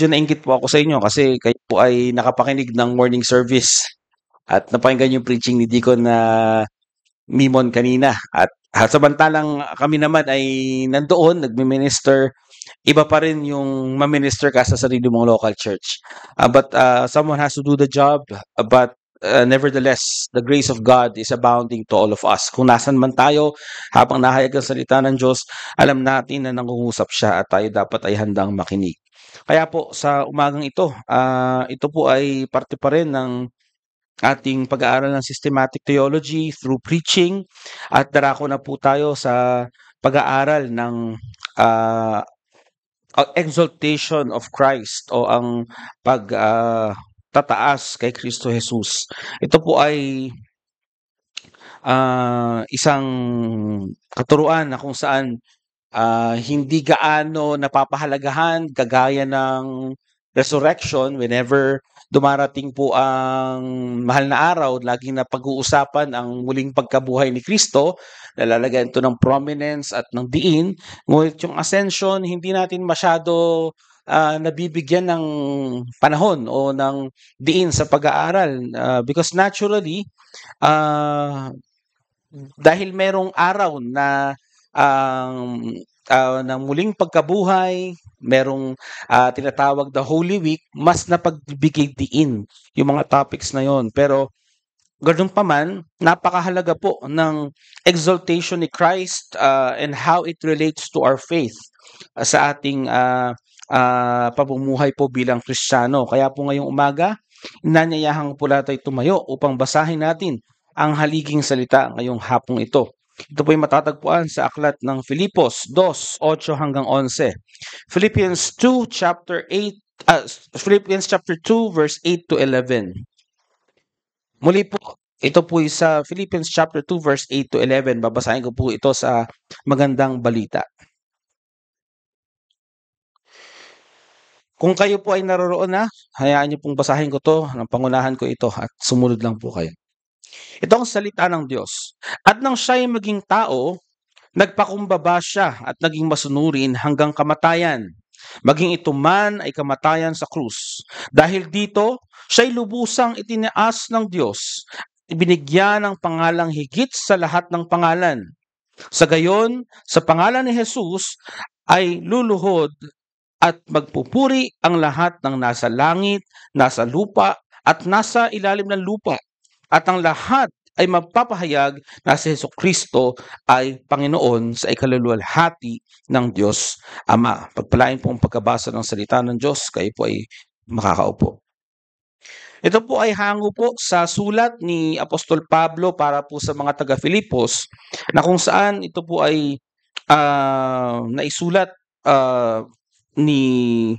medyo nainggit po ako sa inyo kasi kayo po ay nakapakinig ng morning service at napakinggan yung preaching ni Deacon na Mimon kanina. At, at samantalang kami naman ay nandoon, nagmi-minister, iba pa rin yung ma-minister ka sa sarili mong local church. Uh, but uh, someone has to do the job, but uh, nevertheless, the grace of God is abounding to all of us. Kung nasan man tayo, habang nahayag ang salita ng Diyos, alam natin na nangungusap siya at tayo dapat ay handang makinig. Kaya po sa umagang ito, uh, ito po ay parte pa rin ng ating pag-aaral ng systematic theology through preaching at darako na po tayo sa pag-aaral ng uh, exaltation of Christ o ang pag uh, tataas kay Kristo Jesus. Ito po ay uh, isang katuruan na kung saan ah, hindi gaano napapahalagahan kagaya ng resurrection whenever dumarating po ang mahal na araw laging na pag-uusapan ang muling pagkabuhay ni Kristo nalalagay ito ng prominence at ng diin ngunit yung ascension hindi natin masyado uh, nabibigyan ng panahon o ng diin sa pag-aaral uh, because naturally uh, dahil merong araw na Um, ang uh, ng muling pagkabuhay, merong uh, tinatawag the Holy Week, mas napagbigigdiin yung mga topics na yon. Pero Ganun pa man, napakahalaga po ng exaltation ni Christ uh, and how it relates to our faith uh, sa ating uh, uh, pamumuhay po bilang Kristiyano. Kaya po ngayong umaga, inanyayahang po tayo tumayo upang basahin natin ang haliging salita ngayong hapong ito. Ito po'y matatagpuan sa aklat ng Filipos 2:8 hanggang 11. Philippians 2 chapter 8 uh, ah, Philippians chapter 2 verse 8 to 11. Muli po, ito po sa Philippians chapter 2 verse 8 to 11. Babasahin ko po ito sa magandang balita. Kung kayo po ay naroroon na, hayaan niyo pong basahin ko to, ng pangunahan ko ito at sumunod lang po kayo. Ito ang salita ng Diyos. At nang siya ay maging tao, nagpakumbaba siya at naging masunurin hanggang kamatayan. Maging ito man ay kamatayan sa krus. Dahil dito, siya'y lubusang itinaas ng Diyos. Ibinigyan ng pangalang higit sa lahat ng pangalan. Sa gayon, sa pangalan ni Jesus ay luluhod at magpupuri ang lahat ng nasa langit, nasa lupa, at nasa ilalim ng lupa at ang lahat ay mapapahayag na si Heso Kristo ay Panginoon sa ikaluluwalhati ng Diyos Ama. Pagpalain po ang pagkabasa ng salita ng Diyos, kayo po ay makakaupo. Ito po ay hango po sa sulat ni Apostol Pablo para po sa mga taga-Filipos na kung saan ito po ay uh, naisulat uh, ni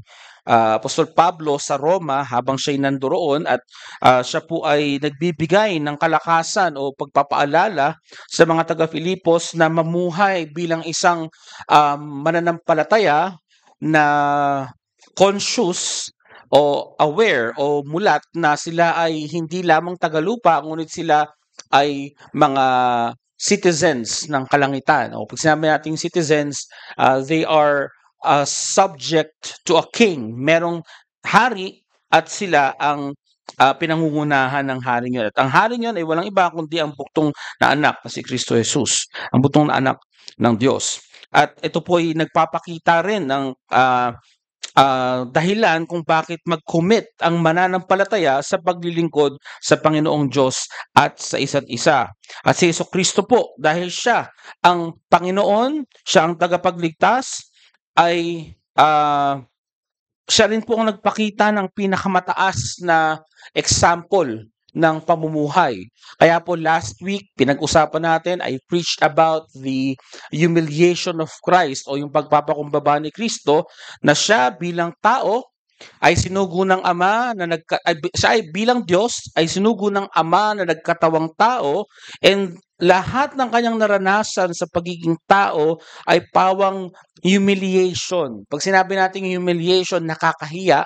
uh, Apostol Pablo sa Roma habang siya'y nandoroon at uh, siya po ay nagbibigay ng kalakasan o pagpapaalala sa mga taga-Filipos na mamuhay bilang isang um, mananampalataya na conscious o aware o mulat na sila ay hindi lamang tagalupa ngunit sila ay mga citizens ng kalangitan. O pag sinabi nating citizens, uh, they are uh, subject to a king. Merong hari at sila ang uh, pinangungunahan ng hari niyon. At ang hari niyon ay walang iba kundi ang buktong na anak na si Kristo Jesus, ang buktong na anak ng Diyos. At ito po ay nagpapakita rin ng uh, uh, dahilan kung bakit mag-commit ang mananampalataya sa paglilingkod sa Panginoong Diyos at sa isa't isa. At si Kristo po, dahil siya ang Panginoon, siya ang tagapagligtas, ay uh, siya rin po ang nagpakita ng pinakamataas na example ng pamumuhay. Kaya po last week, pinag-usapan natin, I preached about the humiliation of Christ o yung pagpapakumbaba ni Kristo na siya bilang tao ay sinugo ng ama na nagka, ay, siya ay bilang Diyos ay sinugo ng ama na nagkatawang tao and lahat ng kanyang naranasan sa pagiging tao ay pawang humiliation. Pag sinabi nating humiliation, nakakahiya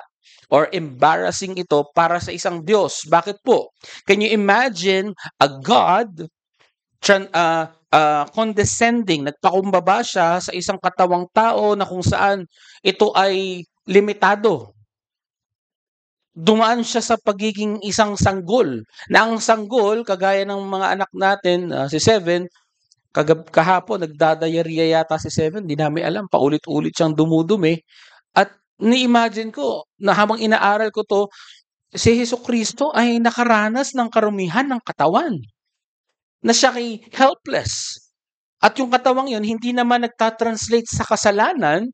or embarrassing ito para sa isang Diyos. Bakit po? Can you imagine a God uh, uh, condescending, nagpakumbaba siya sa isang katawang tao na kung saan ito ay limitado, dumaan siya sa pagiging isang sanggol. Na ang sanggol, kagaya ng mga anak natin, uh, si Seven, kagab- kahapon, nagdadayarya yata si Seven, di namin alam, paulit-ulit siyang dumudumi. At ni-imagine ko, na habang inaaral ko to, si Heso Kristo ay nakaranas ng karumihan ng katawan. Na siya ay helpless. At yung katawang yon hindi naman nagtatranslate sa kasalanan,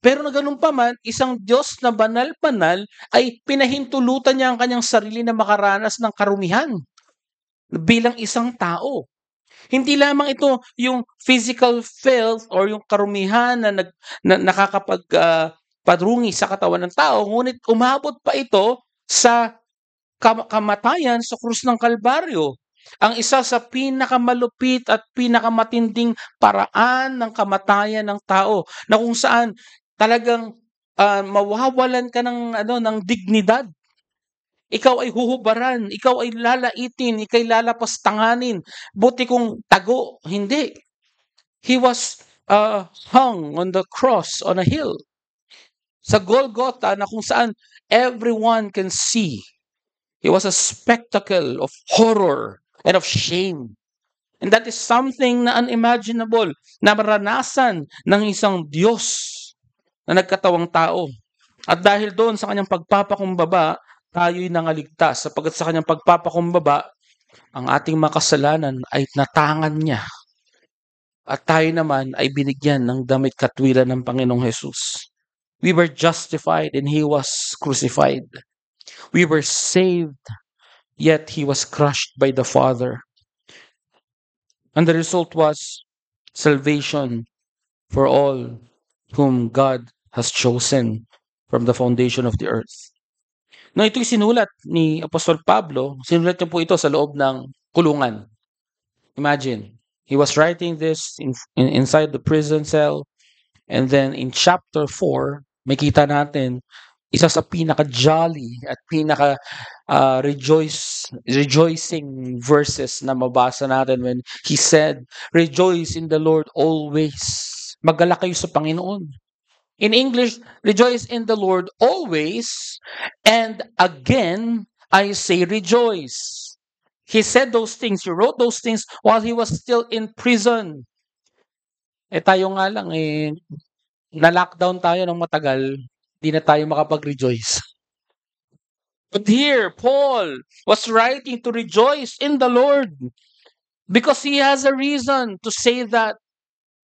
pero na ganun pa man, isang Diyos na banal-banal ay pinahintulutan niya ang kanyang sarili na makaranas ng karumihan bilang isang tao. Hindi lamang ito yung physical filth or yung karumihan na, nag, na nakakapag uh, sa katawan ng tao, ngunit umabot pa ito sa kam- kamatayan sa krus ng Kalbaryo. Ang isa sa pinakamalupit at pinakamatinding paraan ng kamatayan ng tao na kung saan talagang uh, mawawalan ka ng ano ng dignidad. Ikaw ay huhubaran, ikaw ay lalaitin, ikaw ay lalapastanganin. Buti kung tago, hindi. He was uh, hung on the cross on a hill. Sa Golgotha na kung saan everyone can see. He was a spectacle of horror and of shame. And that is something na unimaginable na maranasan ng isang Diyos na nagkatawang tao. At dahil doon sa kanyang pagpapakumbaba, tayo'y nangaligtas sapagat sa kanyang pagpapakumbaba, ang ating makasalanan ay natangan niya. At tayo naman ay binigyan ng damit katwilan ng Panginoong Hesus. We were justified and He was crucified. We were saved, yet He was crushed by the Father. And the result was salvation for all whom God has chosen from the foundation of the earth. No, ito'y sinulat ni Apostol Pablo. Sinulat niya po ito sa loob ng kulungan. Imagine, he was writing this in, in, inside the prison cell. And then in chapter 4, makita natin isa sa pinaka-jolly at pinaka uh, rejoice rejoicing verses na mabasa natin when he said, Rejoice in the Lord always. Magala kayo sa Panginoon. In English, rejoice in the Lord always. And again, I say rejoice. He said those things, he wrote those things while he was still in prison. Eh tayo nga lang, eh, na-lockdown tayo ng matagal, di na tayo makapag-rejoice. But here, Paul was writing to rejoice in the Lord because he has a reason to say that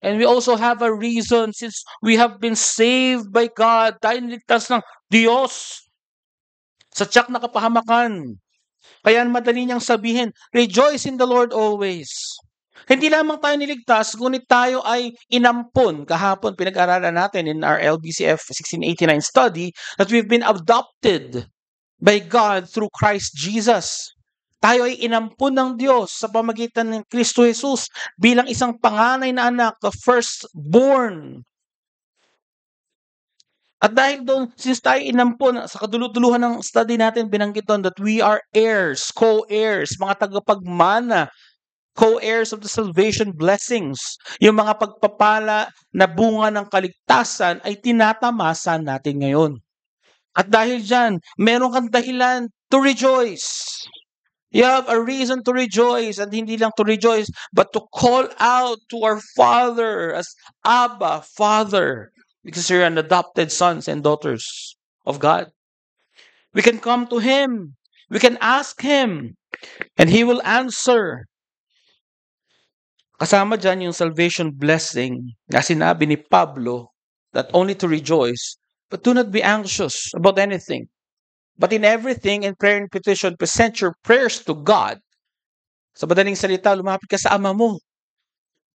And we also have a reason since we have been saved by God dahil niligtas ng Diyos sa tiyak na kapahamakan. Kaya madali niyang sabihin, rejoice in the Lord always. Hindi lamang tayo niligtas, ngunit tayo ay inampon. Kahapon, pinag-aralan natin in our LBCF 1689 study that we've been adopted by God through Christ Jesus. Tayo ay inampun ng Diyos sa pamagitan ng Kristo Jesus bilang isang panganay na anak, the firstborn. At dahil doon, since tayo inampon sa kadulutuluhan ng study natin, binanggit doon that we are heirs, co-heirs, mga tagapagmana, co-heirs of the salvation blessings. Yung mga pagpapala na bunga ng kaligtasan ay tinatamasa natin ngayon. At dahil dyan, meron kang dahilan to rejoice. You have a reason to rejoice and hindi lang to rejoice but to call out to our Father as Abba, Father because you're an adopted sons and daughters of God. We can come to Him. We can ask Him and He will answer. Kasama dyan yung salvation blessing na sinabi ni Pablo that only to rejoice but do not be anxious about anything. But in everything, in prayer and petition, present your prayers to God. Sa madaling salita, lumapit ka sa ama mo.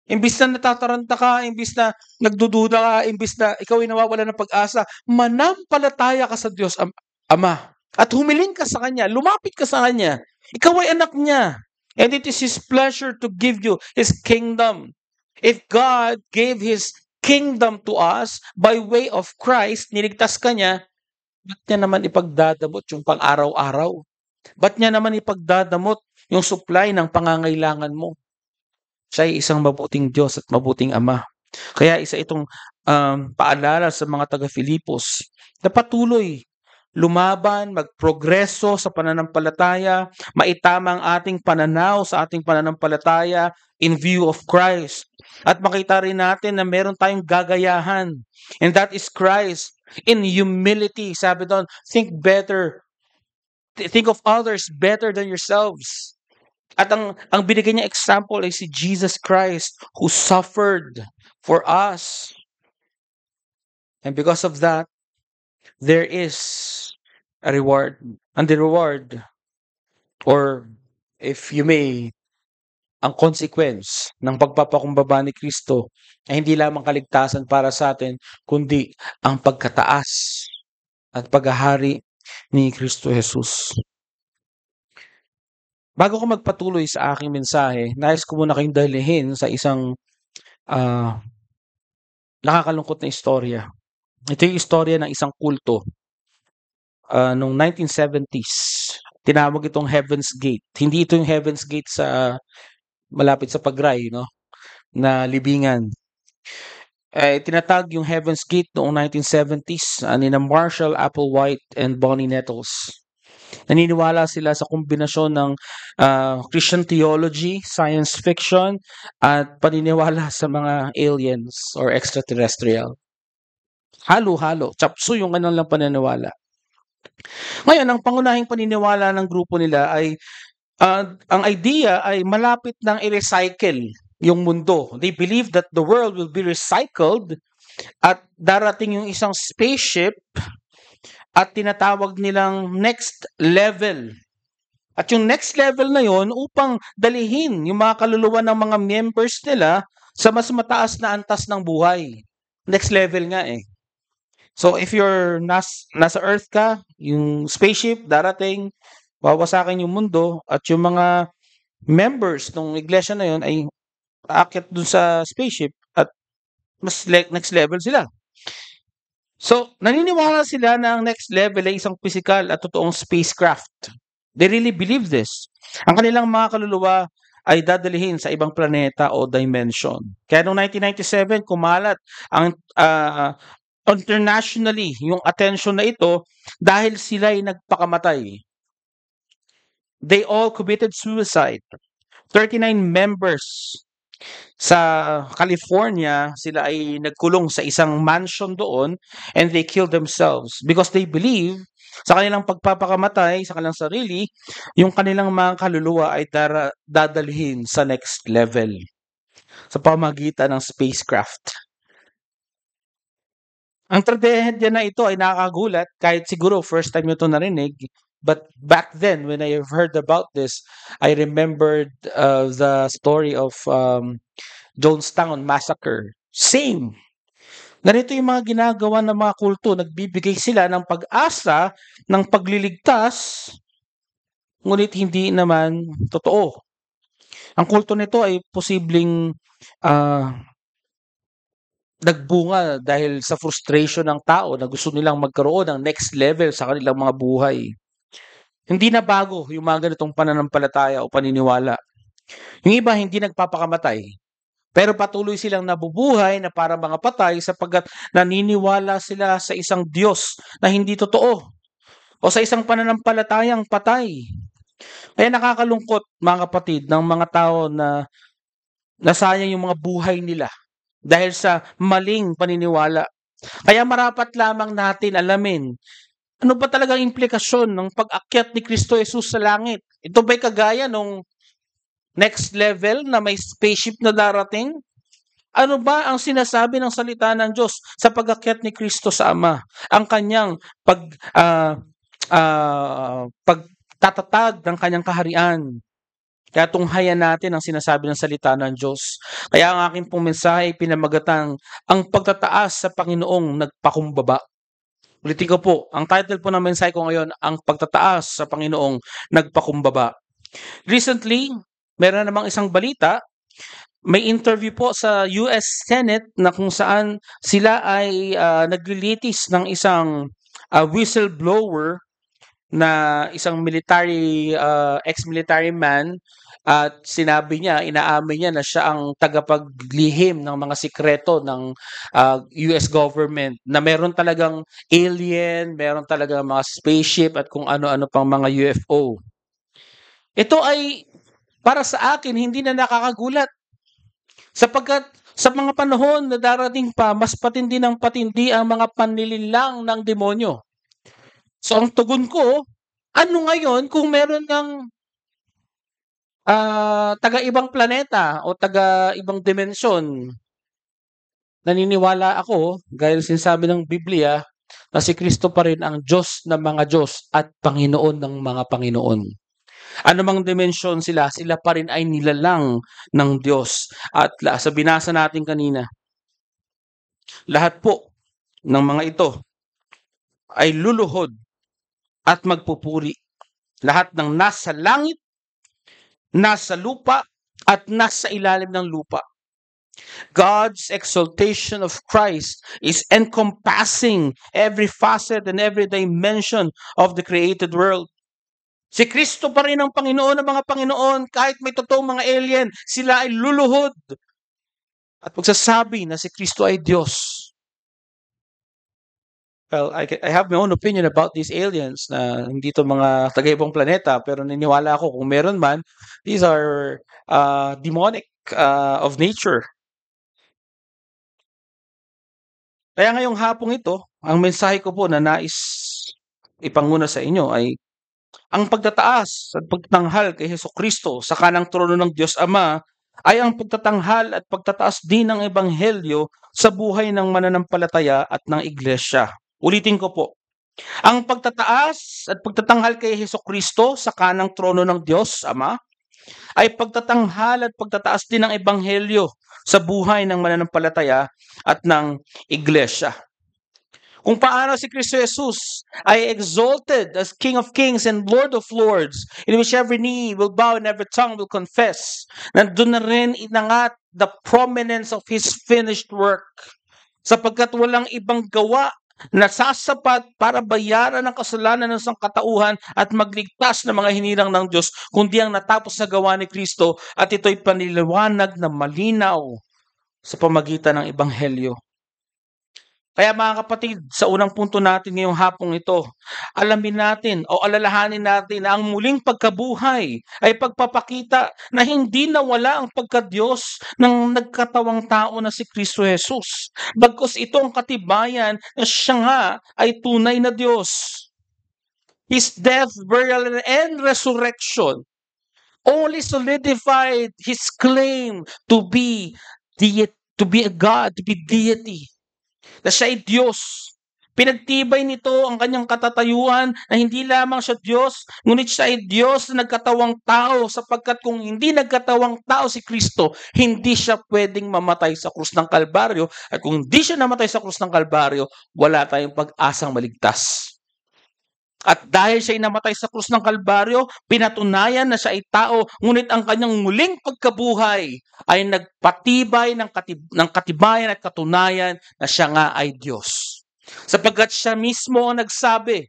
Imbis na natataranta ka, imbis na nagdududa ka, imbis na ikaw ay nawawala ng pag-asa, manampalataya ka sa Diyos, Ama. At humiling ka sa Kanya, lumapit ka sa Kanya. Ikaw ay anak niya. And it is His pleasure to give you His kingdom. If God gave His kingdom to us by way of Christ, niligtas ka niya, Ba't niya naman ipagdadamot yung pang-araw-araw? Ba't niya naman ipagdadamot yung supply ng pangangailangan mo? Siya ay isang mabuting Diyos at mabuting Ama. Kaya isa itong um, paalala sa mga taga-Filipos na patuloy lumaban, magprogreso sa pananampalataya, maitamang ating pananaw sa ating pananampalataya in view of Christ. At makita rin natin na meron tayong gagayahan. And that is Christ in humility. Sabi doon, think better. Think of others better than yourselves. At ang, ang binigay niya example ay si Jesus Christ who suffered for us. And because of that, there is a reward. And the reward, or if you may, ang consequence ng pagpapakumbaba ni Kristo ay hindi lamang kaligtasan para sa atin, kundi ang pagkataas at paghahari ni Kristo Jesus. Bago ko magpatuloy sa aking mensahe, nais ko muna kayong dalihin sa isang uh, nakakalungkot na istorya. Ito yung istorya ng isang kulto uh, noong 1970s. Tinawag itong Heaven's Gate. Hindi ito yung Heaven's Gate sa malapit sa Pagray, no? na libingan. Ay eh, tinatag yung Heaven's Gate noong 1970s ani na Marshall Applewhite and Bonnie Nettles. Naniniwala sila sa kombinasyon ng uh, Christian theology, science fiction, at paniniwala sa mga aliens or extraterrestrial. Halo-halo, chapsu yung kanilang paniniwala. Ngayon, ang pangunahing paniniwala ng grupo nila ay Uh, ang idea ay malapit ng i-recycle yung mundo. They believe that the world will be recycled at darating yung isang spaceship at tinatawag nilang next level. At yung next level na yon upang dalihin yung mga kaluluwa ng mga members nila sa mas mataas na antas ng buhay. Next level nga eh. So if you're nas nasa Earth ka, yung spaceship darating, wawasakin yung mundo at yung mga members ng iglesia na yun ay aakyat dun sa spaceship at mas le- next level sila. So, naniniwala sila na ang next level ay isang physical at totoong spacecraft. They really believe this. Ang kanilang mga kaluluwa ay dadalhin sa ibang planeta o dimension. Kaya noong 1997, kumalat ang uh, internationally yung attention na ito dahil sila ay nagpakamatay they all committed suicide. 39 members sa California, sila ay nagkulong sa isang mansion doon and they killed themselves because they believe sa kanilang pagpapakamatay sa kanilang sarili, yung kanilang mga kaluluwa ay dara- dadalhin sa next level sa pamagitan ng spacecraft. Ang tragedya na ito ay nakakagulat kahit siguro first time nyo ito narinig but back then when i heard about this i remembered uh, the story of um, jonestown massacre same Ganito yung mga ginagawa ng mga kulto. Nagbibigay sila ng pag-asa, ng pagliligtas, ngunit hindi naman totoo. Ang kulto nito ay posibleng uh, nagbunga dahil sa frustration ng tao na gusto nilang magkaroon ng next level sa kanilang mga buhay. Hindi na bago yung mga ganitong pananampalataya o paniniwala. Yung iba hindi nagpapakamatay. Pero patuloy silang nabubuhay na para mga patay sapagkat naniniwala sila sa isang Diyos na hindi totoo o sa isang pananampalatayang patay. Kaya nakakalungkot mga kapatid ng mga tao na nasayang yung mga buhay nila dahil sa maling paniniwala. Kaya marapat lamang natin alamin ano ba talaga ang implikasyon ng pag-akyat ni Kristo Jesus sa langit? Ito ba'y kagaya nung next level na may spaceship na darating? Ano ba ang sinasabi ng salita ng Diyos sa pag-akyat ni Kristo sa Ama? Ang kanyang pag uh, uh, pagtatatag ng kanyang kaharian. Kaya tunghayan natin ang sinasabi ng salita ng Diyos. Kaya ang aking pong mensahe pinamagatang ang pagtataas sa Panginoong nagpakumbaba. Ulitin ko po, ang title po ng mensahe ko ngayon, Ang Pagtataas sa Panginoong Nagpakumbaba. Recently, meron namang isang balita, may interview po sa US Senate na kung saan sila ay uh, naglilitis ng isang uh, whistleblower na isang military uh, ex-military man at sinabi niya, inaamin niya na siya ang tagapaglihim ng mga sikreto ng uh, ah, US government na meron talagang alien, meron talagang mga spaceship at kung ano-ano pang mga UFO. Ito ay para sa akin hindi na nakakagulat. Sapagkat sa mga panahon na darating pa, mas patindi ng patindi ang mga panlilinlang ng demonyo. So ang tugon ko, ano ngayon kung meron ng uh, ah, taga-ibang planeta o taga-ibang dimensyon. Naniniwala ako, gaya sinasabi ng Biblia, na si Kristo pa rin ang Diyos ng mga Diyos at Panginoon ng mga Panginoon. Ano mang dimensyon sila, sila pa rin ay nilalang ng Diyos. At sa binasa natin kanina, lahat po ng mga ito ay luluhod at magpupuri. Lahat ng nasa langit nasa lupa at nasa ilalim ng lupa. God's exaltation of Christ is encompassing every facet and every dimension of the created world. Si Kristo pa rin ang Panginoon ng mga Panginoon. Kahit may totoong mga alien, sila ay luluhod. At magsasabi na si Kristo ay Diyos. Well, I, I have my own opinion about these aliens na hindi to mga taga-ibang planeta pero naniniwala ako kung meron man, these are uh, demonic uh, of nature. Kaya ngayong hapong ito, ang mensahe ko po na nais ipanguna sa inyo ay ang pagtataas at pagtanghal kay Heso Kristo sa kanang trono ng Diyos Ama ay ang pagtatanghal at pagtataas din ng Ebanghelyo sa buhay ng mananampalataya at ng Iglesia. Ulitin ko po, ang pagtataas at pagtatanghal kay Heso Kristo sa kanang trono ng Diyos, Ama, ay pagtatanghal at pagtataas din ng Ebanghelyo sa buhay ng mananampalataya at ng Iglesia. Kung paano si Kristo Jesus ay exalted as King of Kings and Lord of Lords, in which every knee will bow and every tongue will confess, nandun na rin inangat the prominence of His finished work sapagkat walang ibang gawa nasasapat para bayaran ang kasalanan ng sangkatauhan at magligtas ng mga hinirang ng Diyos, kundi ang natapos na gawa ni Kristo at ito'y paniliwanag na malinaw sa pamagitan ng Ebanghelyo kaya mga kapatid, sa unang punto natin ngayong hapong ito, alamin natin o alalahanin natin na ang muling pagkabuhay ay pagpapakita na hindi nawala ang pagkadiyos ng nagkatawang tao na si Kristo Jesus. Bagkos ito ang katibayan na siya nga ay tunay na Diyos. His death, burial, and resurrection only solidified his claim to be deity, to be a God, to be deity na siya ay Diyos. Pinagtibay nito ang kanyang katatayuan na hindi lamang siya Diyos, ngunit siya ay Diyos na nagkatawang tao sapagkat kung hindi nagkatawang tao si Kristo, hindi siya pwedeng mamatay sa krus ng Kalbaryo at kung hindi siya namatay sa krus ng Kalbaryo, wala tayong pag-asang maligtas. At dahil siya'y namatay sa krus ng Kalbaryo, pinatunayan na siya ay tao, ngunit ang kanyang muling pagkabuhay ay nagpatibay ng, katib- ng katibayan at katunayan na siya nga ay Diyos. Sapagkat siya mismo ang nagsabi,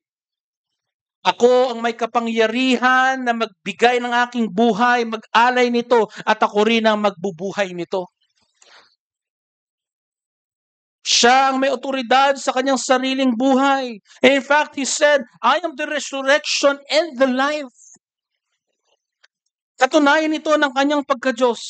ako ang may kapangyarihan na magbigay ng aking buhay, mag-alay nito, at ako rin ang magbubuhay nito. Siya ang may otoridad sa kanyang sariling buhay. And in fact, he said, I am the resurrection and the life. Katunayan ito ng kanyang pagka pagkadyos.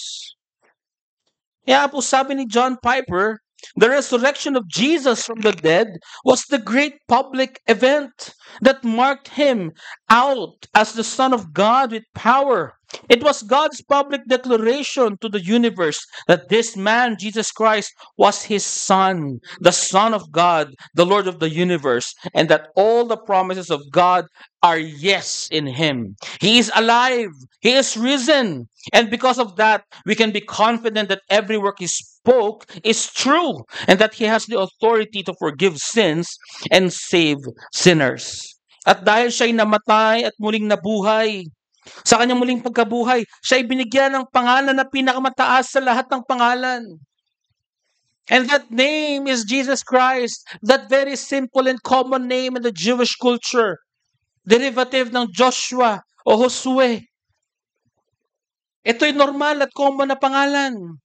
Kaya po sabi ni John Piper, the resurrection of Jesus from the dead was the great public event that marked him out as the Son of God with power. It was God's public declaration to the universe that this man, Jesus Christ, was his Son, the Son of God, the Lord of the universe, and that all the promises of God are yes in him. He is alive, he is risen, and because of that, we can be confident that every work he spoke is true and that he has the authority to forgive sins and save sinners. At dahil siya'y namatay at muling nabuhay, sa kanyang muling pagkabuhay, siya'y binigyan ng pangalan na pinakamataas sa lahat ng pangalan. And that name is Jesus Christ, that very simple and common name in the Jewish culture, derivative ng Joshua o Josue. Ito'y normal at common na pangalan.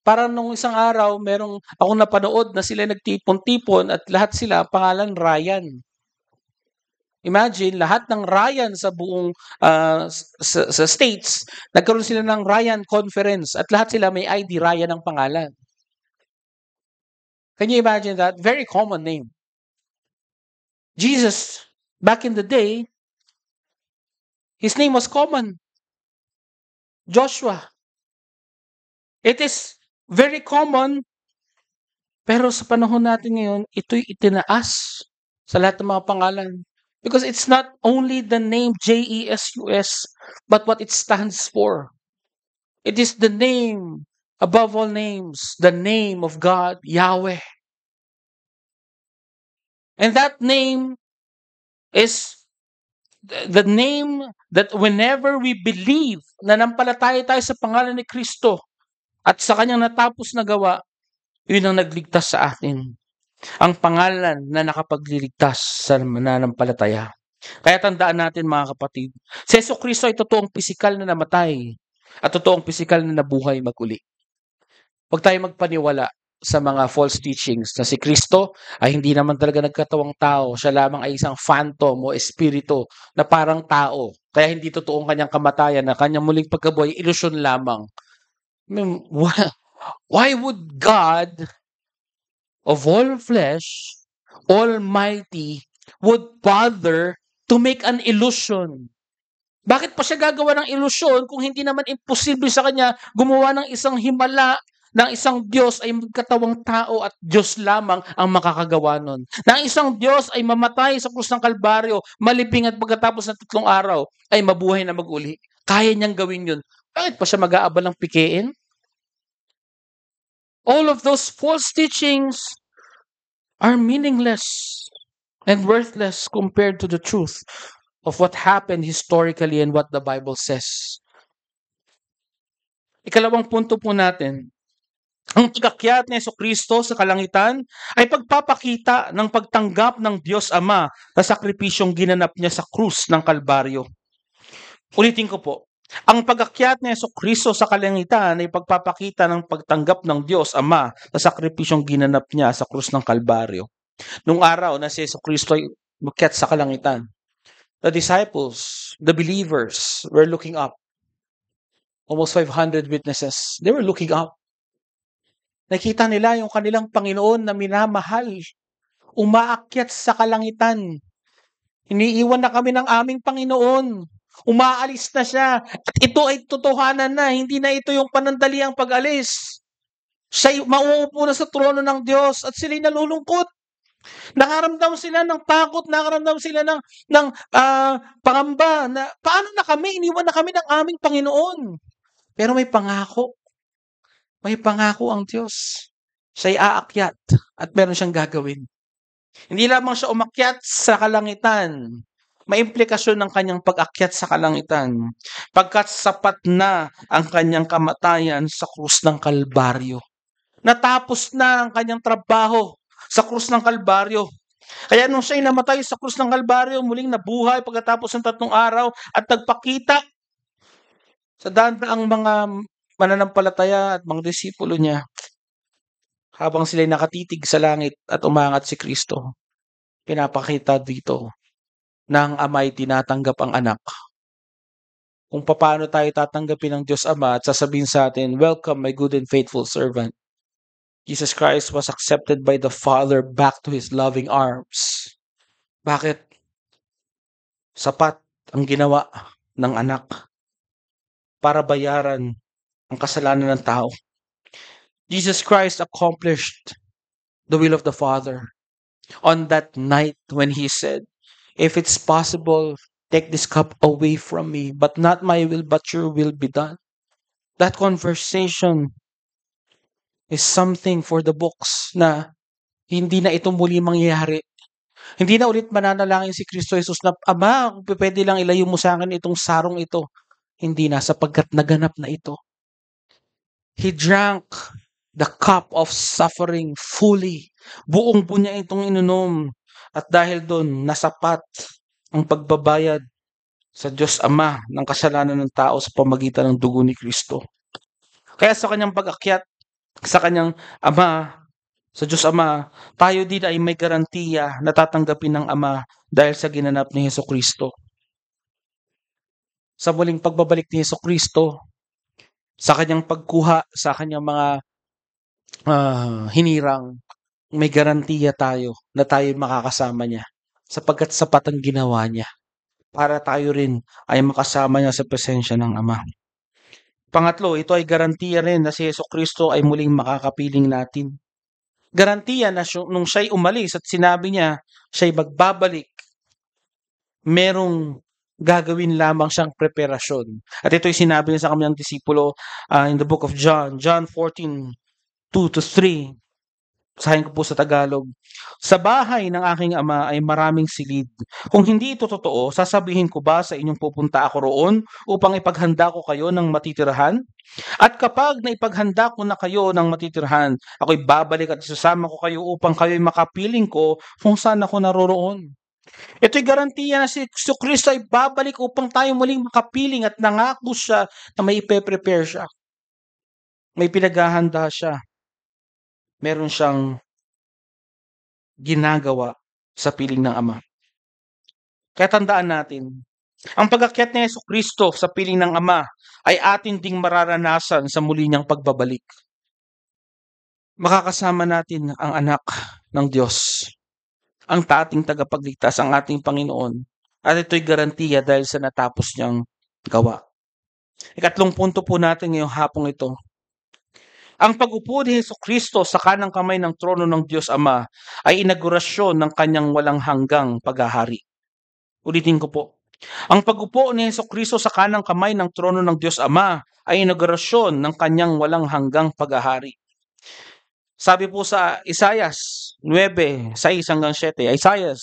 Para nung isang araw, merong akong napanood na sila nagtipon-tipon at lahat sila pangalan Ryan. Imagine, lahat ng Ryan sa buong uh, sa, sa states, nagkaroon sila ng Ryan Conference at lahat sila may ID Ryan ang pangalan. Can you imagine that? Very common name. Jesus, back in the day, his name was common. Joshua. It is very common, pero sa panahon natin ngayon, ito'y itinaas sa lahat ng mga pangalan. Because it's not only the name J E S U S, but what it stands for. It is the name above all names, the name of God, Yahweh. And that name is the name that whenever we believe na nampalataya tayo sa pangalan ni Kristo at sa kanyang natapos na gawa, yun ang nagligtas sa atin ang pangalan na nakapagliligtas sa nananampalataya. Kaya tandaan natin mga kapatid, si Yeso Kristo ay totoong pisikal na namatay at totoong pisikal na nabuhay maguli. Huwag tayo magpaniwala sa mga false teachings na si Kristo ay hindi naman talaga nagkatawang tao. Siya lamang ay isang phantom o espiritu na parang tao. Kaya hindi totoong kanyang kamatayan na kanyang muling pagkabuhay, ilusyon lamang. Why would God of all flesh, Almighty would bother to make an illusion. Bakit pa siya gagawa ng ilusyon kung hindi naman imposible sa kanya gumawa ng isang himala ng isang Diyos ay magkatawang tao at Diyos lamang ang makakagawa nun. Ng isang Diyos ay mamatay sa krus ng Kalbaryo, malibing at pagkatapos ng tatlong araw ay mabuhay na maguli. Kaya niyang gawin yun. Bakit pa siya mag-aabal ng pikiin? all of those false teachings are meaningless and worthless compared to the truth of what happened historically and what the Bible says. Ikalawang punto po natin, ang pagakyat ni Yeso Kristo sa kalangitan ay pagpapakita ng pagtanggap ng Diyos Ama sa sakripisyong ginanap niya sa krus ng Kalbaryo. Ulitin ko po, ang pagakyat ni Yeso Kristo sa kalangitan ay pagpapakita ng pagtanggap ng Diyos Ama sa sakripisyong ginanap niya sa krus ng Kalbaryo. Nung araw na si Yeso Kristo ay umakyat sa kalangitan, the disciples, the believers were looking up. Almost 500 witnesses, they were looking up. Nakita nila yung kanilang Panginoon na minamahal, umaakyat sa kalangitan. Iniiwan na kami ng aming Panginoon Umaalis na siya. At ito ay totohanan na. Hindi na ito yung panandaliang pag-alis. Siya mauupo na sa trono ng Diyos at sila'y nalulungkot. Nakaramdam sila ng takot, nakaramdam sila ng, ng uh, pangamba na paano na kami, iniwan na kami ng aming Panginoon. Pero may pangako. May pangako ang Diyos. Siya'y aakyat at meron siyang gagawin. Hindi lamang siya umakyat sa kalangitan, maimplikasyon ng kanyang pag-akyat sa kalangitan, pagkat sapat na ang kanyang kamatayan sa krus ng Kalbaryo. Natapos na ang kanyang trabaho sa krus ng Kalbaryo. Kaya nung siya'y namatay sa krus ng Kalbaryo, muling nabuhay pagkatapos ng tatlong araw at nagpakita sa daan-daang mga mananampalataya at mga disipulo niya habang sila'y nakatitig sa langit at umangat si Kristo. Pinapakita dito ng amay tinatanggap ang anak. Kung paano tayo tatanggapin ng Diyos Ama at sasabihin sa atin, Welcome, my good and faithful servant. Jesus Christ was accepted by the Father back to His loving arms. Bakit? Sapat ang ginawa ng anak para bayaran ang kasalanan ng tao. Jesus Christ accomplished the will of the Father on that night when He said, If it's possible, take this cup away from me, but not my will, but your will be done. That conversation is something for the books na hindi na ito muli mangyayari. Hindi na ulit mananalangin si Kristo Jesus na, Ama, kung pwede lang ilayo mo sa akin itong sarong ito. Hindi na, sapagkat naganap na ito. He drank the cup of suffering fully. Buong po niya itong ininom. At dahil doon, nasapat ang pagbabayad sa Diyos Ama ng kasalanan ng tao sa pamagitan ng dugo ni Kristo. Kaya sa kanyang pag-akyat, sa kanyang Ama, sa Diyos Ama, tayo din ay may garantiya na tatanggapin ng Ama dahil sa ginanap ni Heso Kristo. Sa muling pagbabalik ni Heso Kristo, sa kanyang pagkuha, sa kanyang mga uh, hinirang, may garantiya tayo na tayo makakasama niya sapagkat sapat ang ginawa niya para tayo rin ay makasama niya sa presensya ng Ama. Pangatlo, ito ay garantiya rin na si Yeso Kristo ay muling makakapiling natin. Garantiya na siya, nung siya'y umalis at sinabi niya, siya'y magbabalik, merong gagawin lamang siyang preparasyon. At ito'y sinabi niya sa kanyang disipulo uh, in the book of John, John 14, 2 to 3 sayang ko po sa Tagalog, sa bahay ng aking ama ay maraming silid. Kung hindi ito totoo, sasabihin ko ba sa inyong pupunta ako roon upang ipaghanda ko kayo ng matitirahan? At kapag naipaghanda ko na kayo ng matitirahan, ako'y babalik at isasama ko kayo upang kayo'y makapiling ko kung saan ako naroroon. Ito'y garantiya na si Kristo ay babalik upang tayo muling makapiling at nangako siya na may prepare siya. May pinaghahanda siya meron siyang ginagawa sa piling ng Ama. Kaya tandaan natin, ang pagakyat ni Yeso Kristo sa piling ng Ama ay atin ding mararanasan sa muli niyang pagbabalik. Makakasama natin ang anak ng Diyos, ang tating tagapagligtas, ang ating Panginoon. At ito'y garantiya dahil sa natapos niyang gawa. Ikatlong punto po natin ngayong hapong ito. Ang pag-upo ni Heso Kristo sa kanang kamay ng trono ng Diyos Ama ay inaugurasyon ng kanyang walang hanggang paghahari. Ulitin ko po. Ang pag-upo ni Heso Kristo sa kanang kamay ng trono ng Diyos Ama ay inaugurasyon ng kanyang walang hanggang paghahari. Sabi po sa Isaiah 9, 6 hanggang 7, Isaiah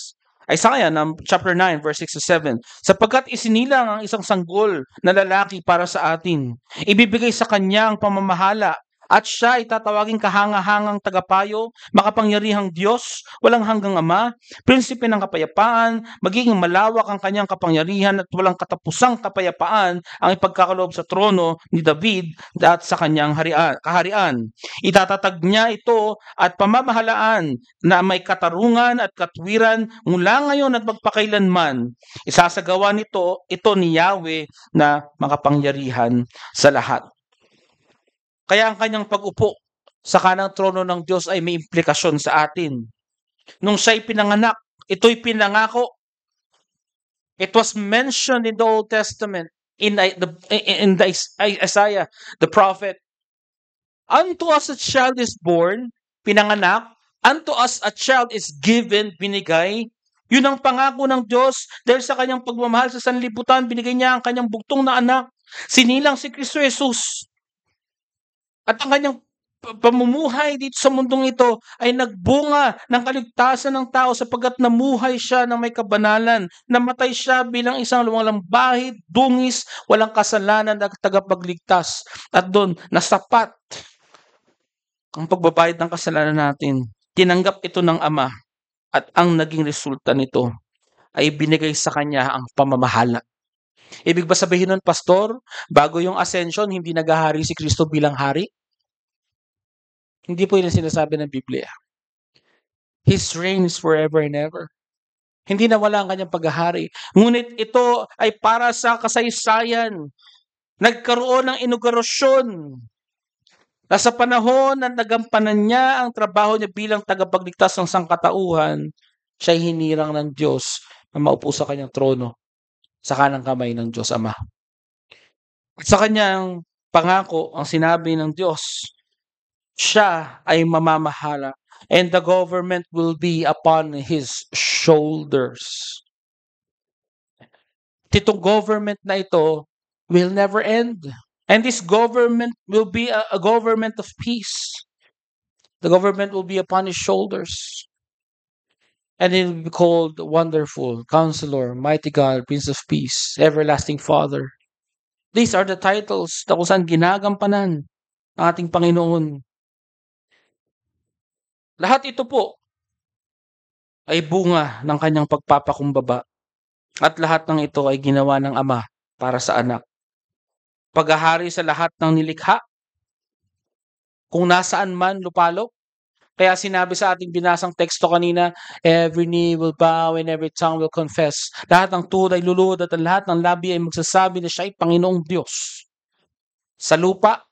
Isaiah chapter 9 verse 6 to 7. Sapagkat isinilang ang isang sanggol na lalaki para sa atin, ibibigay sa kanya ang pamamahala at siya ay tatawaging kahangahangang tagapayo, makapangyarihang Diyos, walang hanggang Ama, prinsipe ng kapayapaan, magiging malawak ang kanyang kapangyarihan at walang katapusang kapayapaan ang ipagkakaloob sa trono ni David at sa kanyang harian, kaharian. Itatatag niya ito at pamamahalaan na may katarungan at katwiran mula ngayon at magpakailanman. Isasagawa nito ito ni Yahweh na makapangyarihan sa lahat. Kaya ang kanyang pag-upo sa kanang trono ng Diyos ay may implikasyon sa atin. Nung siya'y pinanganak, ito'y pinangako. It was mentioned in the Old Testament in the, in the Isaiah, the prophet. Unto us a child is born, pinanganak, unto us a child is given, binigay, yun ang pangako ng Diyos dahil sa kanyang pagmamahal sa sanlibutan, binigay niya ang kanyang bugtong na anak. Sinilang si Kristo Jesus. At ang kanyang pamumuhay dito sa mundong ito ay nagbunga ng kaligtasan ng tao sapagkat namuhay siya ng may kabanalan. Namatay siya bilang isang lumalang bahid, dungis, walang kasalanan at tagapagligtas. At doon, nasapat ang pagbabayad ng kasalanan natin. Tinanggap ito ng Ama at ang naging resulta nito ay binigay sa kanya ang pamamahala. Ibig ba sabihin nun, Pastor, bago yung ascension, hindi nagahari si Kristo bilang hari? Hindi po yun sinasabi ng Biblia. His reign is forever and ever. Hindi nawala ang kanyang paghahari. Ngunit ito ay para sa kasaysayan. Nagkaroon ng inaugurasyon. Na sa panahon na nagampanan niya ang trabaho niya bilang tagapagligtas ng sangkatauhan, siya ay hinirang ng Diyos na maupo sa kanyang trono sa kanang kamay ng Diyos Ama. At sa kanyang pangako, ang sinabi ng Diyos, siya ay mamamahala and the government will be upon his shoulders. Itong government na ito will never end. And this government will be a, a government of peace. The government will be upon his shoulders. And it will be called Wonderful, Counselor, Mighty God, Prince of Peace, Everlasting Father. These are the titles na kung ginagampanan ng ating Panginoon Lahat ito po ay bunga ng kanyang pagpapakumbaba at lahat ng ito ay ginawa ng ama para sa anak. Paghahari sa lahat ng nilikha, kung nasaan man lupalop, kaya sinabi sa ating binasang teksto kanina, every knee will bow and every tongue will confess. Lahat ng ay lulod at lahat ng labi ay magsasabi na siya ay Panginoong Diyos. Sa lupa,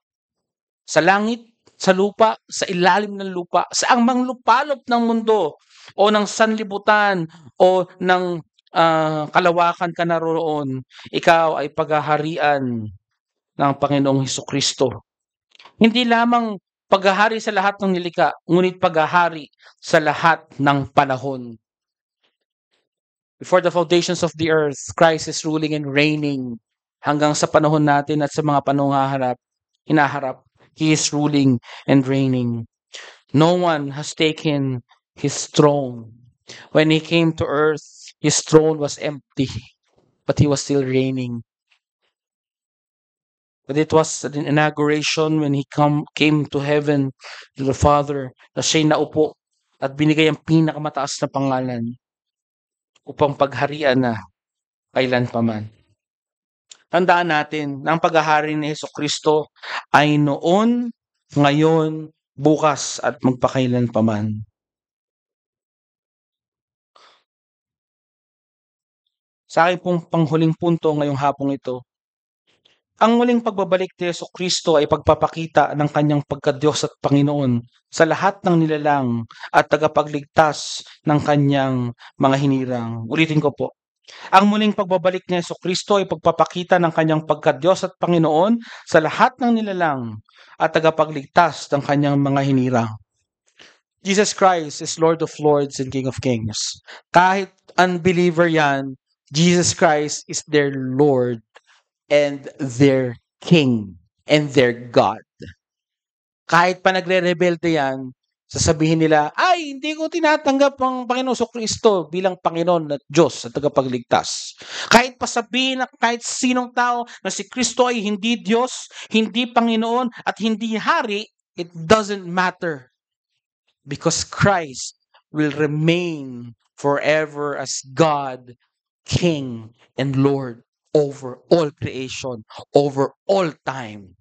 sa langit, sa lupa, sa ilalim ng lupa, sa ang manglupalop ng mundo o ng sanlibutan o ng uh, kalawakan ka naroon, ikaw ay paghaharian ng Panginoong Heso Kristo. Hindi lamang paghahari sa lahat ng nilika, ngunit paghahari sa lahat ng panahon. Before the foundations of the earth, Christ is ruling and reigning hanggang sa panahon natin at sa mga panahon hinaharap. He is ruling and reigning. No one has taken his throne. When he came to earth, his throne was empty, but he was still reigning. But it was an inauguration when he come, came to heaven to the Father na siya'y naupo at binigay ang pinakamataas na pangalan upang pagharian na kailan paman. Tandaan natin na ang paghahari ni Heso Kristo ay noon, ngayon, bukas at magpakailan pa man. Sa akin pong panghuling punto ngayong hapong ito, ang muling pagbabalik ni Yeso Kristo ay pagpapakita ng kanyang pagkadiyos at Panginoon sa lahat ng nilalang at tagapagligtas ng kanyang mga hinirang. Ulitin ko po, ang muling pagbabalik ni Yeso Kristo ay pagpapakita ng kanyang pagkadiyos at Panginoon sa lahat ng nilalang at tagapagligtas ng kanyang mga hinirang. Jesus Christ is Lord of Lords and King of Kings. Kahit unbeliever yan, Jesus Christ is their Lord and their King and their God. Kahit pa nagre-rebelde yan, sasabihin nila, ay, hindi ko tinatanggap ang Panginoong Kristo bilang Panginoon at Diyos at tagapagligtas. Kahit pa sabihin na kahit sinong tao na si Kristo ay hindi Diyos, hindi Panginoon, at hindi Hari, it doesn't matter. Because Christ will remain forever as God, King, and Lord over all creation, over all time.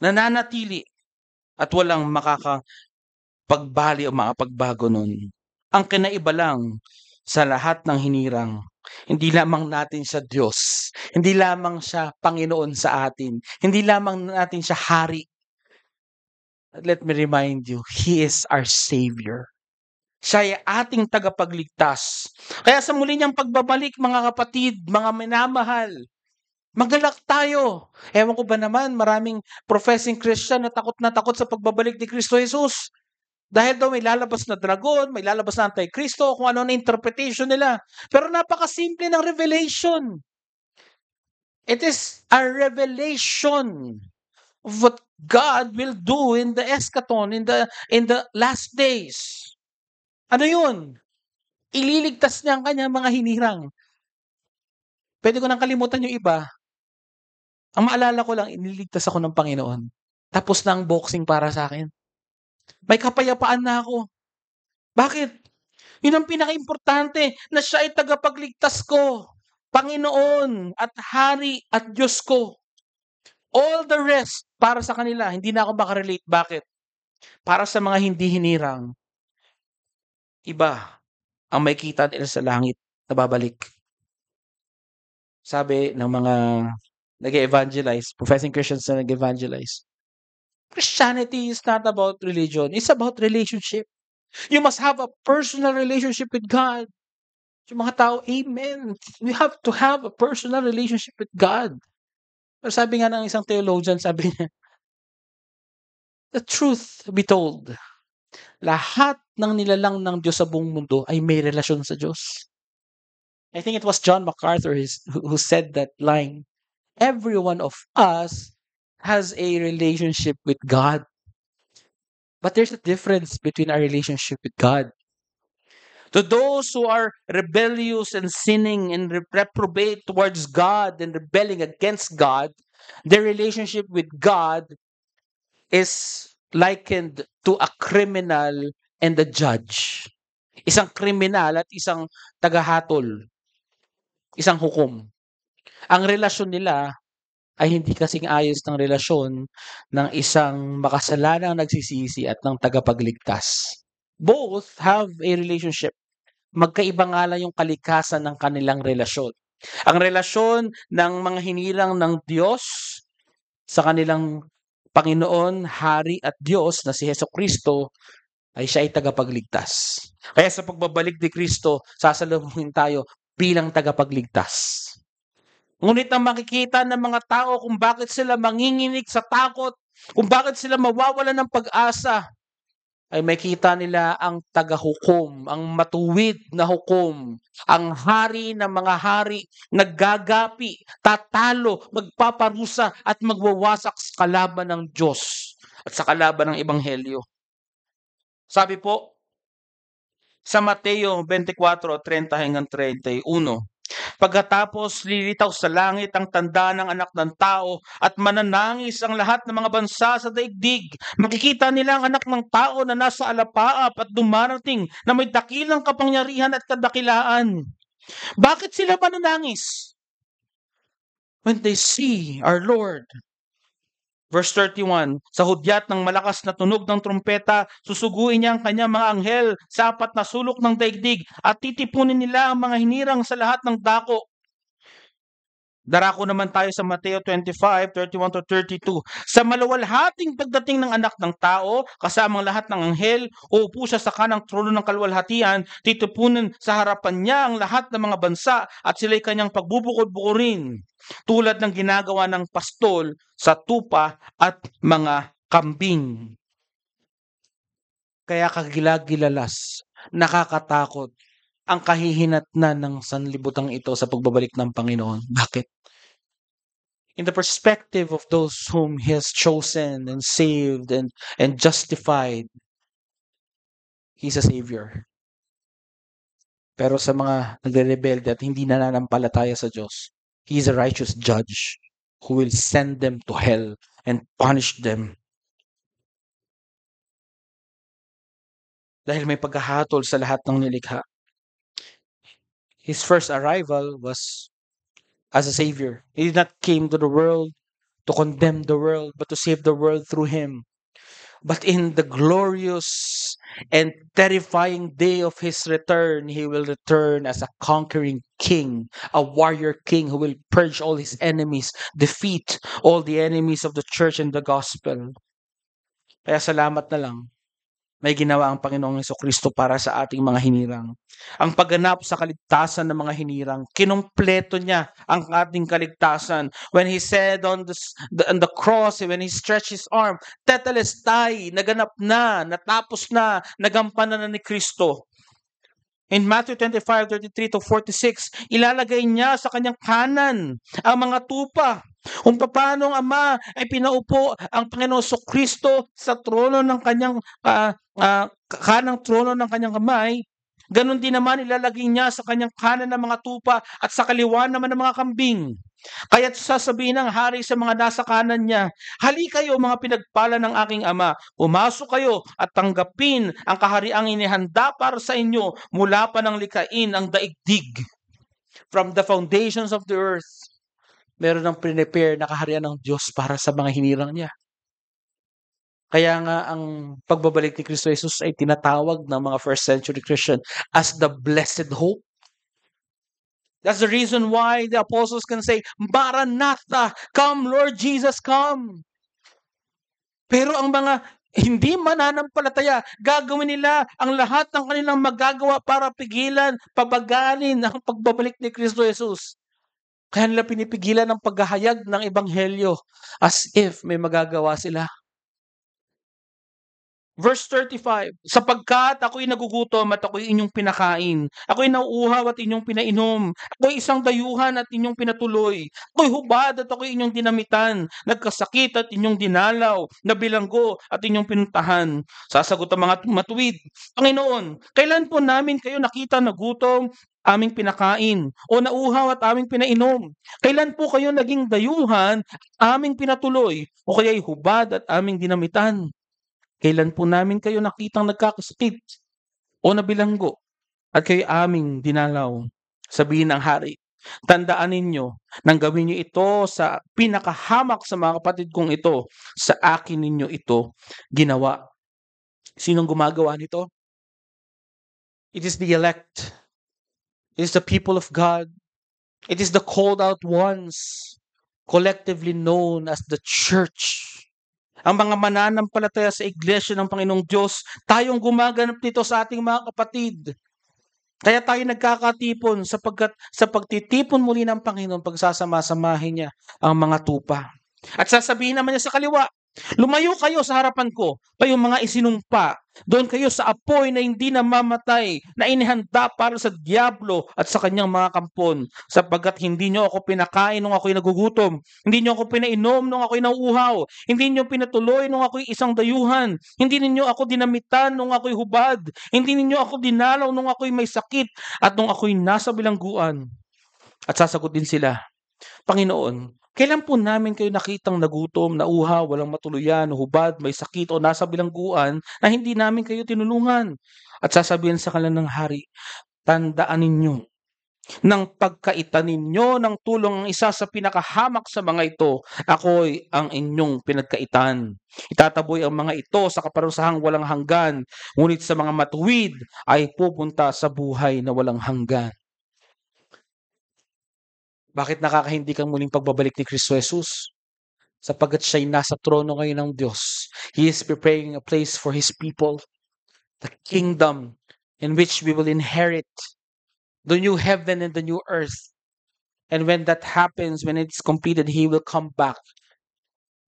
Nananatili at walang makakapagbali o makapagbago nun. Ang kinaiba lang sa lahat ng hinirang, hindi lamang natin siya Diyos, hindi lamang siya Panginoon sa atin, hindi lamang natin siya hari. Let me remind you, He is our Savior. Siya ay ating tagapagligtas. Kaya sa muli niyang pagbabalik, mga kapatid, mga minamahal, Magalak tayo. Ewan ko ba naman, maraming professing Christian na takot na takot sa pagbabalik ni Kristo Jesus. Dahil daw may lalabas na dragon, may lalabas na anti antikristo, kung ano na interpretation nila. Pero napakasimple ng revelation. It is a revelation of what God will do in the eschaton, in the, in the last days. Ano yun? Ililigtas niya ang kanyang mga hinirang. Pwede ko nang kalimutan yung iba, ang maalala ko lang, iniligtas ako ng Panginoon. Tapos na ang boxing para sa akin. May kapayapaan na ako. Bakit? Yun ang pinaka-importante na siya ay tagapagligtas ko. Panginoon at Hari at Diyos ko. All the rest para sa kanila. Hindi na ako makarelate. Bakit? Para sa mga hindi hinirang. Iba ang may kita nila sa langit na babalik. Sabi ng mga nag-evangelize, professing Christians na nag-evangelize. Christianity is not about religion. It's about relationship. You must have a personal relationship with God. Yung mga tao, amen. We have to have a personal relationship with God. Pero sabi nga ng isang theologian, sabi niya, the truth be told, lahat ng nilalang ng Diyos sa buong mundo ay may relasyon sa Diyos. I think it was John MacArthur who said that line every one of us has a relationship with God. But there's a difference between our relationship with God. To those who are rebellious and sinning and reprobate towards God and rebelling against God, their relationship with God is likened to a criminal and a judge. Isang kriminal at isang tagahatol. Isang hukom ang relasyon nila ay hindi kasing ayos ng relasyon ng isang makasalanang nagsisisi at ng tagapagligtas. Both have a relationship. Magkaiba nga lang yung kalikasan ng kanilang relasyon. Ang relasyon ng mga hinirang ng Diyos sa kanilang Panginoon, Hari at Diyos na si Heso Kristo ay siya ay tagapagligtas. Kaya sa pagbabalik ni Kristo, sasalubungin tayo bilang tagapagligtas. Ngunit ang makikita ng mga tao kung bakit sila manginginig sa takot, kung bakit sila mawawala ng pag-asa, ay makita nila ang tagahukom, ang matuwid na hukom, ang hari ng mga hari, naggagapi, tatalo, magpaparusa at magwawasak sa kalaban ng Diyos at sa kalaban ng Ebanghelyo. Sabi po, sa Mateo 24:30 hanggang 31, Pagkatapos lilitaw sa langit ang tanda ng anak ng tao at mananangis ang lahat ng mga bansa sa daigdig. Makikita nila ang anak ng tao na nasa alapaap at dumarating na may dakilang kapangyarihan at kadakilaan. Bakit sila mananangis? When they see our Lord Verse 31, sa hudyat ng malakas na tunog ng trumpeta, susuguin niya ang kanyang mga anghel sa apat na sulok ng daigdig at titipunin nila ang mga hinirang sa lahat ng dako. Darako naman tayo sa Mateo 25:31 to 32. Sa maluwalhating pagdating ng anak ng tao, kasamang lahat ng anghel, uupo siya sa kanang trono ng kaluwalhatian, titupunan sa harapan niya ang lahat ng mga bansa at sila'y kanyang pagbubukod-bukurin. Tulad ng ginagawa ng pastol sa tupa at mga kambing. Kaya kagilagilalas, nakakatakot ang kahihinatnan ng sanlibutang ito sa pagbabalik ng Panginoon. Bakit? in the perspective of those whom he has chosen and saved and, and justified, he's a savior. Pero sa mga nagre-rebelde at hindi nananampalataya sa Diyos, he is a righteous judge who will send them to hell and punish them. Dahil may paghahatol sa lahat ng nilikha his first arrival was as a savior. He did not came to the world to condemn the world, but to save the world through him. But in the glorious and terrifying day of his return, he will return as a conquering king, a warrior king who will purge all his enemies, defeat all the enemies of the church and the gospel. Kaya salamat na lang may ginawa ang Panginoong Heso Kristo para sa ating mga hinirang. Ang pagganap sa kaligtasan ng mga hinirang, kinumpleto niya ang ating kaligtasan. When He said on the, the, on the cross, when He stretched His arm, tetelestai, naganap na, natapos na, nagampanan na ni Kristo. In Matthew 25, to 46, ilalagay niya sa kanyang kanan ang mga tupa kung paano ang Ama ay pinaupo ang Panginoon so Kristo sa trono ng kanyang uh, uh, kanang trono ng kanyang kamay Ganon din naman ilalagay niya sa kanyang kanan ng mga tupa at sa kaliwa naman ng mga kambing. Kaya't sasabihin ng hari sa mga nasa kanan niya, Hali kayo mga pinagpala ng aking ama, umasok kayo at tanggapin ang kahariang inihanda para sa inyo mula pa ng likain ang daigdig. From the foundations of the earth, meron ng prepare na kaharian ng Diyos para sa mga hinirang niya. Kaya nga ang pagbabalik ni Kristo Jesus ay tinatawag ng mga first century Christian as the blessed hope. That's the reason why the apostles can say, Maranatha, come Lord Jesus, come. Pero ang mga hindi mananampalataya, gagawin nila ang lahat ng kanilang magagawa para pigilan, pabagalin ang pagbabalik ni Kristo Jesus. Kaya nila pinipigilan ang paghahayag ng ebanghelyo as if may magagawa sila. Verse 35, Sapagkat ako'y nagugutom at ako'y inyong pinakain. Ako'y nauuhaw at inyong pinainom. Ako'y isang dayuhan at inyong pinatuloy. Ako'y hubad at ako'y inyong dinamitan. Nagkasakit at inyong dinalaw. Nabilanggo at inyong pinuntahan. Sasagot ang mga matuwid. Panginoon, kailan po namin kayo nakita na aming pinakain o nauhaw at aming pinainom? Kailan po kayo naging dayuhan aming pinatuloy o kaya'y hubad at aming dinamitan? Kailan po namin kayo nakitang nagkakasakit o nabilanggo at kayo aming dinalaw? Sabihin ng hari, Tandaan ninyo nang gawin niyo ito sa pinakahamak sa mga kapatid kong ito, sa akin ninyo ito ginawa. Sinong gumagawa nito? It is the elect. It is the people of God. It is the called out ones, collectively known as the church ang mga mananampalataya sa iglesia ng Panginoong Diyos, tayong gumaganap dito sa ating mga kapatid. Kaya tayo nagkakatipon sapagkat sa pagtitipon muli ng Panginoon, pagsasama-samahin niya ang mga tupa. At sasabihin naman niya sa kaliwa, Lumayo kayo sa harapan ko, kayong mga isinumpa. Doon kayo sa apoy na hindi namamatay, na inihanda para sa Diablo at sa kanyang mga kampon. Sapagkat hindi nyo ako pinakain nung ako'y nagugutom. Hindi nyo ako pinainom nung ako'y nauuhaw. Hindi nyo pinatuloy nung ako'y isang dayuhan. Hindi ninyo ako dinamitan nung ako'y hubad. Hindi ninyo ako dinalaw nung ako'y may sakit at nung ako'y nasa bilangguan. At sasagutin sila, Panginoon, Kailan po namin kayo nakitang nagutom, nauha, walang matuluyan, hubad, may sakit o nasa bilangguan na hindi namin kayo tinulungan? At sasabihin sa kanila ng hari, tandaan ninyo, nang pagkaitanim nyo ng tulong ang isa sa pinakahamak sa mga ito, ako'y ang inyong pinagkaitan. Itataboy ang mga ito sa kaparusahang walang hanggan, ngunit sa mga matuwid ay pupunta sa buhay na walang hanggan. Bakit nakakahindi kang muling pagbabalik ni Kristo Jesus? Sapagat siya'y nasa trono ngayon ng Diyos. He is preparing a place for His people, the kingdom in which we will inherit the new heaven and the new earth. And when that happens, when it's completed, He will come back.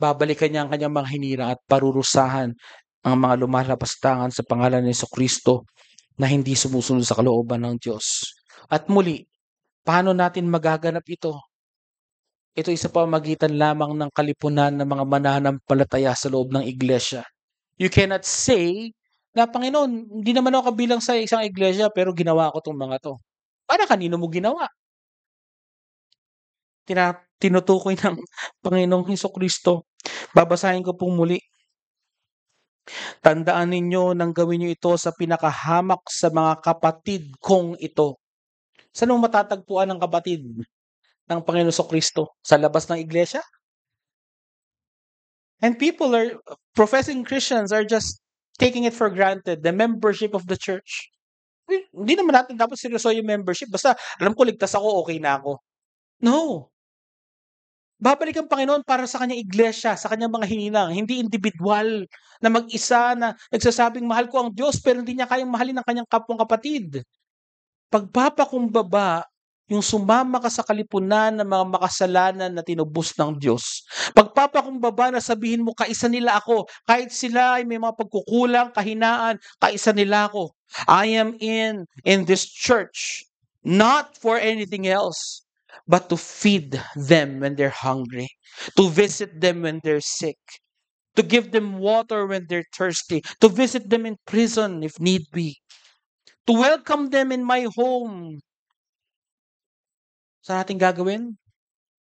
Babalikan niya ang kanyang mga hinira at parurusahan ang mga lumalabas tangan sa pangalan ni Kristo na hindi sumusunod sa kalooban ng Diyos. At muli, Paano natin magaganap ito? Ito isa pa magitan lamang ng kalipunan ng mga mananampalataya sa loob ng iglesia. You cannot say na, Panginoon, hindi naman ako kabilang sa isang iglesia pero ginawa ko itong mga to. Para kanino mo ginawa? Tina, tinutukoy ng Panginoong Heso Kristo. Babasahin ko pong muli Tandaan ninyo nang gawin nyo ito sa pinakahamak sa mga kapatid kong ito. Saan mo matatagpuan ng kapatid ng Panginoon so Kristo? Sa labas ng iglesia? And people are, professing Christians are just taking it for granted, the membership of the church. Hindi naman natin dapat seryoso yung membership. Basta, alam ko, ligtas ako, okay na ako. No. Babalik ang Panginoon para sa kanyang iglesia, sa kanyang mga hininang, hindi individual na mag-isa na nagsasabing mahal ko ang Diyos pero hindi niya kayang mahalin ang kanyang kapwang kapatid pagpapakumbaba, yung sumama ka sa kalipunan ng mga makasalanan na tinubos ng Diyos. Pagpapakumbaba na sabihin mo, kaisa nila ako. Kahit sila ay may mga pagkukulang, kahinaan, kaisa nila ako. I am in, in this church, not for anything else, but to feed them when they're hungry, to visit them when they're sick, to give them water when they're thirsty, to visit them in prison if need be to welcome them in my home. Sa natin gagawin?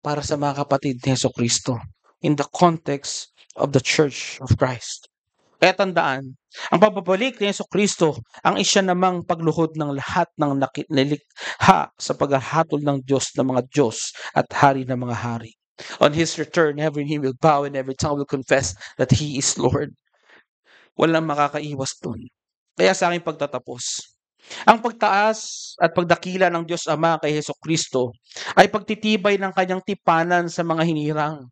Para sa mga kapatid ni Heso Kristo in the context of the Church of Christ. Kaya e tandaan, ang pagbabalik ni Yeso Kristo ang isya namang pagluhod ng lahat ng nakilikha sa paghahatol ng Diyos ng mga Diyos at hari ng mga hari. On His return, every knee will bow and every tongue will confess that He is Lord. Walang makakaiwas dun. Kaya sa aking pagtatapos, ang pagtaas at pagdakila ng Diyos Ama kay Heso Kristo ay pagtitibay ng kanyang tipanan sa mga hinirang.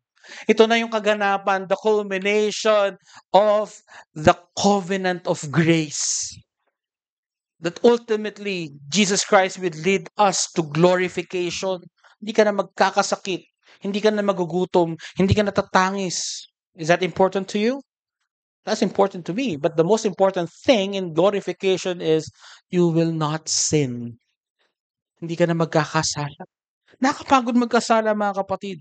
Ito na yung kaganapan, the culmination of the covenant of grace. That ultimately, Jesus Christ will lead us to glorification. Hindi ka na magkakasakit. Hindi ka na magugutom. Hindi ka na tatangis. Is that important to you? That's important to me. But the most important thing in glorification is you will not sin. Hindi ka na magkakasala. Nakapagod magkasala mga kapatid.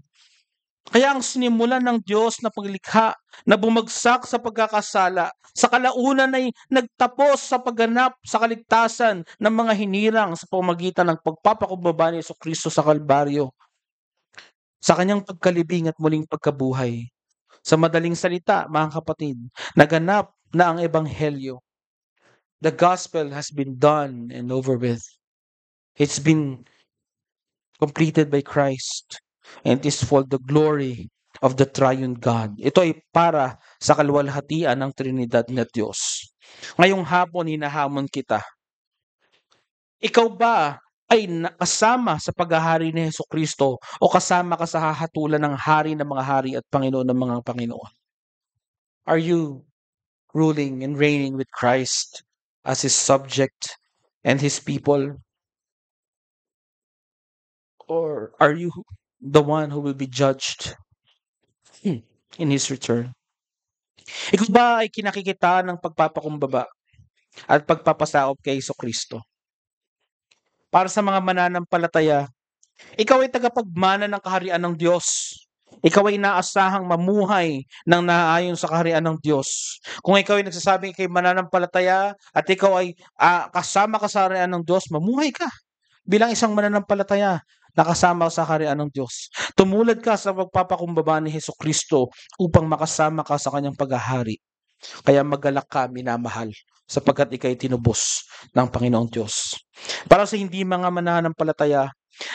Kaya ang sinimulan ng Diyos na paglikha na bumagsak sa pagkakasala, sa kalaunan ay nagtapos sa pagganap sa kaligtasan ng mga hinirang sa pamagitan ng pagpapakumbaba ni Yeso Kristo sa Kalbaryo. Sa kanyang pagkalibing at muling pagkabuhay, sa madaling salita, mga kapatid, naganap na ang ebanghelyo. The gospel has been done and over with. It's been completed by Christ and it is for the glory of the triune God. Ito ay para sa kalwalhatian ng Trinidad na Diyos. Ngayong hapon, hinahamon kita. Ikaw ba ay kasama sa paghahari ni Heso Kristo o kasama ka sa hahatulan ng hari ng mga hari at Panginoon ng mga Panginoon? Are you ruling and reigning with Christ as His subject and His people? Or are you the one who will be judged in His return? Ikaw ba ay kinakikita ng pagpapakumbaba at pagpapasaob kay Iso Kristo? para sa mga mananampalataya. Ikaw ay tagapagmana ng kaharian ng Diyos. Ikaw ay inaasahang mamuhay ng naayon sa kaharian ng Diyos. Kung ikaw ay nagsasabing kay mananampalataya at ikaw ay uh, kasama ka sa kaharian ng Diyos, mamuhay ka bilang isang mananampalataya na kasama sa kaharian ng Diyos. Tumulad ka sa pagpapakumbaba ni Heso Kristo upang makasama ka sa kanyang paghahari. Kaya magalak ka, minamahal sapagkat ikay tinubos ng Panginoong Diyos. Para sa hindi mga mananampalataya,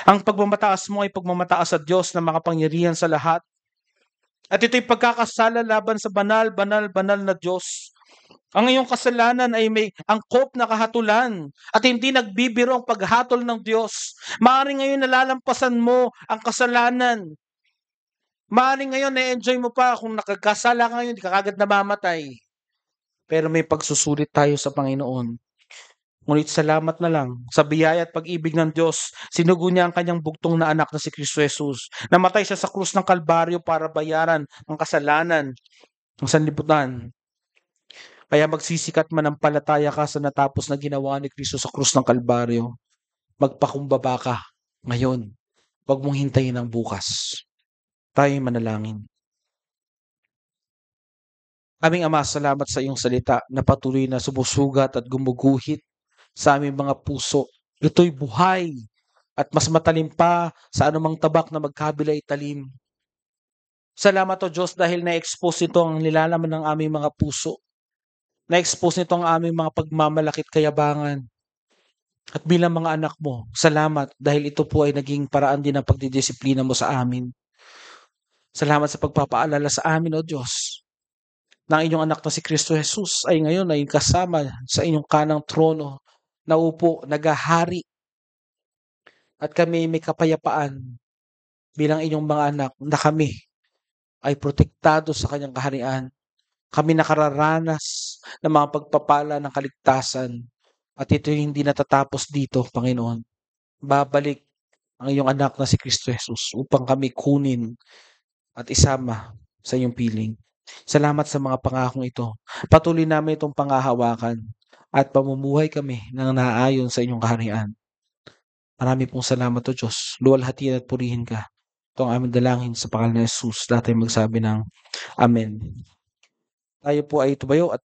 ang pagmamataas mo ay pagmamataas sa Diyos na makapangyarihan sa lahat. At ito'y pagkakasala laban sa banal, banal, banal na Diyos. Ang iyong kasalanan ay may angkop na kahatulan at hindi nagbibiro ang paghatol ng Diyos. Maaring ngayon nalalampasan mo ang kasalanan. Maaring ngayon na-enjoy mo pa kung nakakasala ka ngayon, di ka kagad namamatay pero may pagsusulit tayo sa Panginoon. Ngunit salamat na lang sa biyaya at pag-ibig ng Diyos, sinugo niya ang kanyang bugtong na anak na si Kristo Jesus. Namatay siya sa krus ng Kalbaryo para bayaran ang kasalanan ng sanlibutan. Kaya magsisikat man ang palataya ka sa natapos na ginawa ni Kristo sa krus ng Kalbaryo. Magpakumbaba ka ngayon. Huwag mong hintayin ang bukas. Tayo manalangin. Aming Ama, salamat sa iyong salita na patuloy na sumusugat at gumuguhit sa aming mga puso. Ito'y buhay at mas matalim pa sa anumang tabak na magkabilay talim. Salamat o Diyos dahil na-expose ito ang nilalaman ng aming mga puso. Na-expose nito ang aming mga pagmamalakit kayabangan. At bilang mga anak mo, salamat dahil ito po ay naging paraan din ng pagdidisiplina mo sa amin. Salamat sa pagpapaalala sa amin, O Diyos, ng inyong anak na si Kristo Jesus ay ngayon ay kasama sa inyong kanang trono, naupo, nagahari. At kami may kapayapaan bilang inyong mga anak na kami ay protektado sa kanyang kaharian. Kami nakararanas ng mga pagpapala ng kaligtasan at ito hindi natatapos dito, Panginoon. Babalik ang iyong anak na si Kristo Jesus upang kami kunin at isama sa iyong piling. Salamat sa mga pangakong ito. Patuloy namin itong pangahawakan at pamumuhay kami ng naayon sa inyong kaharian. Marami pong salamat o Diyos. Luwalhatiin at purihin ka. Ito ang aming dalangin sa pangalan ni Jesus. Dati magsabi ng Amen. Tayo po ay tumayo at